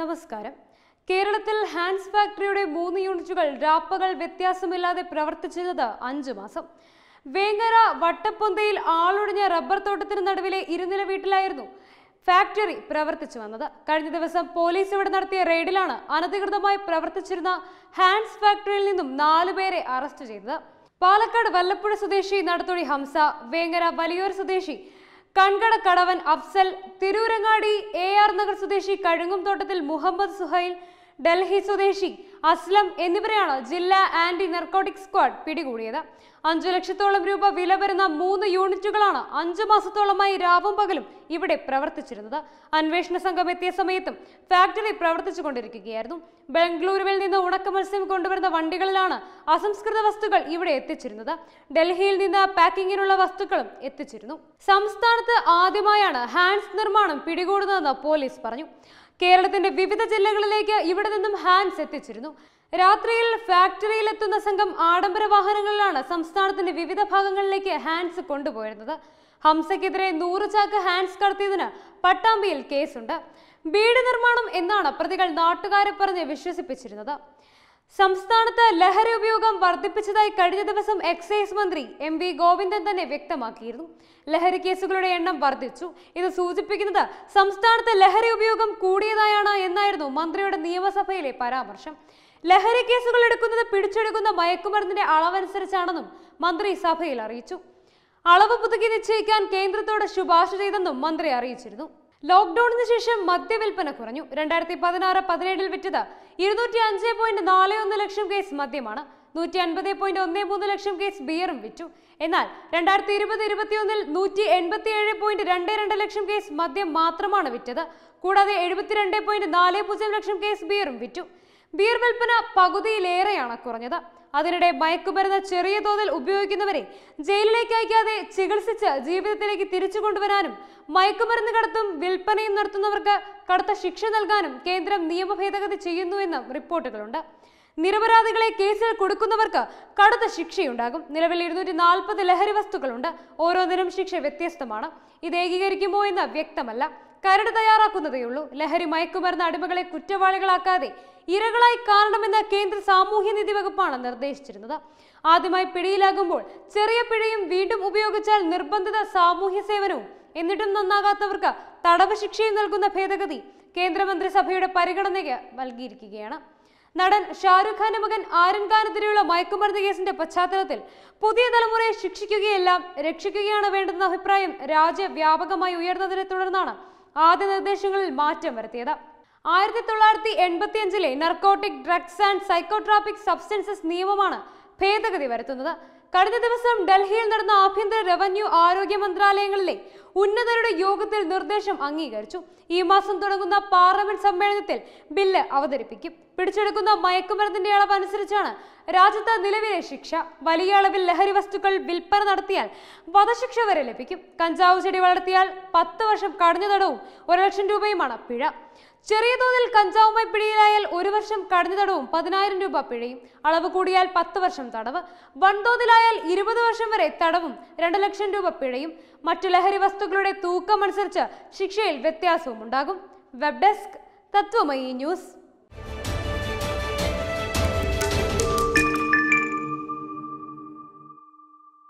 നമസ്കാരം കേരളത്തിൽ ഹാൻഡ്സ് ഫാക്ടറിയുടെ മൂന്ന് യൂണിറ്റുകൾ രാപ്പകൾ വ്യത്യാസമില്ലാതെ പ്രവർത്തിച്ചത് അഞ്ചു മാസം വേങ്ങര വട്ടപ്പൊന്തയിൽ ആളൊഴിഞ്ഞ റബ്ബർ തോട്ടത്തിന് നടുവിലെ ഇരുനില വീട്ടിലായിരുന്നു ഫാക്ടറി പ്രവർത്തിച്ചു വന്നത് കഴിഞ്ഞ ദിവസം പോലീസ് ഇവിടെ നടത്തിയ റെയ്ഡിലാണ് അനധികൃതമായി പ്രവർത്തിച്ചിരുന്ന ഹാൻഡ്സ് ഫാക്ടറിയിൽ നിന്നും നാലുപേരെ അറസ്റ്റ് ചെയ്തത് പാലക്കാട് വല്ലപ്പുഴ സ്വദേശി നടത്തൊഴി ഹംസ വേങ്ങര വലിയൂർ സ്വദേശി കൺകട കടവൻ അഫ്സൽ തിരൂരങ്ങാടി എ ആർ നഗർ സ്വദേശി കഴുങ്ങും തോട്ടത്തിൽ മുഹമ്മദ് സുഹൈൽ ഡൽഹി സ്വദേശി അസ്ലം എന്നിവരെയാണ് ജില്ലാ ആന്റി നർക്കോട്ടിക് സ്ക്വാഡ് പിടികൂടിയത് അഞ്ചു ലക്ഷത്തോളം രൂപ വില വരുന്ന മൂന്ന് യൂണിറ്റുകളാണ് അഞ്ചു മാസത്തോളമായി രാവും പകലും ഇവിടെ പ്രവർത്തിച്ചിരുന്നത് അന്വേഷണ സംഘം എത്തിയ സമയത്തും ഫാക്ടറി പ്രവർത്തിച്ചു കൊണ്ടിരിക്കുകയായിരുന്നു ബംഗളൂരുവിൽ നിന്ന് ഉണക്ക മത്സ്യം കൊണ്ടുവരുന്ന വണ്ടികളിലാണ് അസംസ്കൃത വസ്തുക്കൾ ഇവിടെ എത്തിച്ചിരുന്നത് ഡൽഹിയിൽ നിന്ന് പാക്കിങ്ങിനുള്ള വസ്തുക്കളും എത്തിച്ചിരുന്നു സംസ്ഥാനത്ത് ആദ്യമായാണ് ഹാൻഡ്സ് നിർമ്മാണം പിടികൂടുന്നതെന്ന് പോലീസ് പറഞ്ഞു കേരളത്തിന്റെ വിവിധ ജില്ലകളിലേക്ക് ഇവിടെ നിന്നും ഹാൻഡ്സ് എത്തിച്ചിരുന്നു രാത്രിയിൽ ഫാക്ടറിയിൽ എത്തുന്ന സംഘം ആഡംബര വാഹനങ്ങളിലാണ് സംസ്ഥാനത്തിന്റെ വിവിധ ഭാഗങ്ങളിലേക്ക് ഹാൻസ് കൊണ്ടുപോയിരുന്നത് ഹംസയ്ക്കെതിരെ നൂറ് ചാക്ക് ഹാൻസ് കടത്തിയതിന് പട്ടാമ്പിയിൽ കേസുണ്ട് വീട് നിർമ്മാണം എന്നാണ് പ്രതികൾ നാട്ടുകാരെ പറഞ്ഞ് വിശ്വസിപ്പിച്ചിരുന്നത് സംസ്ഥാനത്ത് ലഹരി ഉപയോഗം വർദ്ധിപ്പിച്ചതായി കഴിഞ്ഞ ദിവസം എക്സൈസ് മന്ത്രി എം വി ഗോവിന്ദൻ തന്നെ വ്യക്തമാക്കിയിരുന്നു ലഹരി കേസുകളുടെ എണ്ണം വർദ്ധിച്ചു ഇത് സൂചിപ്പിക്കുന്നത് സംസ്ഥാനത്ത് ലഹരി ഉപയോഗം കൂടിയതായാണ് എന്നായിരുന്നു മന്ത്രിയുടെ നിയമസഭയിലെ പരാമർശം ലഹരി കേസുകൾ എടുക്കുന്നത് പിടിച്ചെടുക്കുന്ന മയക്കുമരുന്നിന്റെ അളവനുസരിച്ചാണെന്നും മന്ത്രി സഭയിൽ അറിയിച്ചു അളവ് പുതുക്കി നിശ്ചയിക്കാൻ കേന്ദ്രത്തോട് ശുപാർശ ചെയ്തെന്നും മന്ത്രി അറിയിച്ചിരുന്നു ലോക്ക്ഡൌണിന് ശേഷം മദ്യവിൽപ്പന കുറഞ്ഞു രണ്ടായിരത്തി പതിനാറ് പതിനേഴിൽ വിറ്റത് ഇരുന്നൂറ്റി അഞ്ച് പോയിന്റ് നാല് ഒന്ന് ലക്ഷം കേസ് മദ്യമാണ് നൂറ്റി അൻപത് പോയിന്റ് ഒന്ന് മൂന്ന് ലക്ഷം കേസ് ബിയറും വിറ്റു എന്നാൽ രണ്ടായിരത്തി ഇരുപത് ഇരുപത്തിയൊന്നിൽ നൂറ്റി എൺപത്തി ഏഴ് പോയിന്റ് രണ്ട് രണ്ട് ലക്ഷം കേസ് മദ്യം മാത്രമാണ് വിറ്റത് കൂടാതെ എഴുപത്തിരണ്ട് പോയിന്റ് നാല് പൂജ്യം ലക്ഷം കേസ് ബിയറും വിറ്റു ബിയർ വിൽപ്പന പകുതിയിലേറെയാണ് കുറഞ്ഞത് അതിനിടെ മയക്കുമരുന്ന് ചെറിയ തോതിൽ ഉപയോഗിക്കുന്നവരെ ജയിലിലേക്ക് അയക്കാതെ ചികിത്സിച്ച് ജീവിതത്തിലേക്ക് തിരിച്ചു കൊണ്ടുവരാനും മയക്കുമരുന്ന് കടത്തും വിൽപ്പനയും നടത്തുന്നവർക്ക് കടുത്ത ശിക്ഷ നൽകാനും കേന്ദ്രം നിയമ ഭേദഗതി ചെയ്യുന്നുവെന്നും റിപ്പോർട്ടുകളുണ്ട് നിരപരാധികളെ കേസിൽ കൊടുക്കുന്നവർക്ക് കടുത്ത ശിക്ഷയുണ്ടാകും നിലവിൽ ഇരുന്നൂറ്റി നാൽപ്പത് ലഹരി വസ്തുക്കളുണ്ട് ഓരോന്നിനും ശിക്ഷ വ്യത്യസ്തമാണ് ഇത് ഏകീകരിക്കുമോ എന്ന് വ്യക്തമല്ല കരട് തയ്യാറാക്കുന്നതേയുള്ളൂ ലഹരി മയക്കുമരുന്ന് അടിമകളെ കുറ്റവാളികളാക്കാതെ ഇരകളായി കാണണമെന്ന് കേന്ദ്ര സാമൂഹ്യനീതി വകുപ്പാണ് നിർദ്ദേശിച്ചിരുന്നത് ആദ്യമായി പിടിയിലാകുമ്പോൾ ചെറിയ പിഴയും വീണ്ടും ഉപയോഗിച്ചാൽ നിർബന്ധിത സാമൂഹ്യ സേവനവും എന്നിട്ടും നന്നാകാത്തവർക്ക് തടവ് ശിക്ഷയും നൽകുന്ന ഭേദഗതി കേന്ദ്രമന്ത്രിസഭയുടെ പരിഗണനയ്ക്ക് നൽകിയിരിക്കുകയാണ് നടൻ ഷാരൂഖ് ഖാന്റെ മകൻ ആര്യൻ ഖാനെതിരെയുള്ള മയക്കുമരുന്ന് കേസിന്റെ പശ്ചാത്തലത്തിൽ പുതിയ തലമുറയെ ശിക്ഷിക്കുകയെല്ലാം രക്ഷിക്കുകയാണ് വേണ്ടതെന്ന അഭിപ്രായം രാജ്യവ്യാപകമായി ഉയർന്നതിനെ തുടർന്നാണ് ആദ്യ നിർദ്ദേശങ്ങളിൽ മാറ്റം വരുത്തിയത് ആയിരത്തി തൊള്ളായിരത്തി അഞ്ചിലെ narcotic drugs and psychotropic substances നിയമമാണ് ഭേദഗതി വരുത്തുന്നത് കഴിഞ്ഞ ദിവസം ഡൽഹിയിൽ നടന്ന ആഭ്യന്തര റവന്യൂ ആരോഗ്യ മന്ത്രാലയങ്ങളിലെ ഉന്നതരുടെ യോഗത്തിൽ നിർദ്ദേശം അംഗീകരിച്ചു ഈ മാസം തുടങ്ങുന്ന പാർലമെന്റ് സമ്മേളനത്തിൽ ബില്ല് അവതരിപ്പിക്കും പിടിച്ചെടുക്കുന്ന മയക്കുമരുന്നിന്റെ അളവ് അനുസരിച്ചാണ് രാജ്യത്ത് നിലവിലെ ശിക്ഷ വലിയ അളവിൽ ലഹരി വസ്തുക്കൾ വിൽപ്പന നടത്തിയാൽ വധശിക്ഷ വരെ ലഭിക്കും കഞ്ചാവ് ചെടി വളർത്തിയാൽ പത്ത് വർഷം കടഞ്ഞ തടവും ഒരു ലക്ഷം രൂപയുമാണ് പിഴ ചെറിയ തോതിൽ കഞ്ചാവുമായി പിടിയിലായാൽ ഒരു വർഷം കടഞ്ഞു തടവും പതിനായിരം രൂപ പിഴയും അളവ് കൂടിയാൽ പത്ത് വർഷം തടവ് വൻതോതിലായാൽ ഇരുപത് വർഷം വരെ തടവും രണ്ട് ലക്ഷം രൂപ പിഴയും മറ്റു ലഹരി വസ്തുക്കളുടെ തൂക്കമനുസരിച്ച് ശിക്ഷയിൽ വ്യത്യാസവും ഉണ്ടാകും വെബ് ഡെസ്ക് തത്വമയി ന്യൂസ്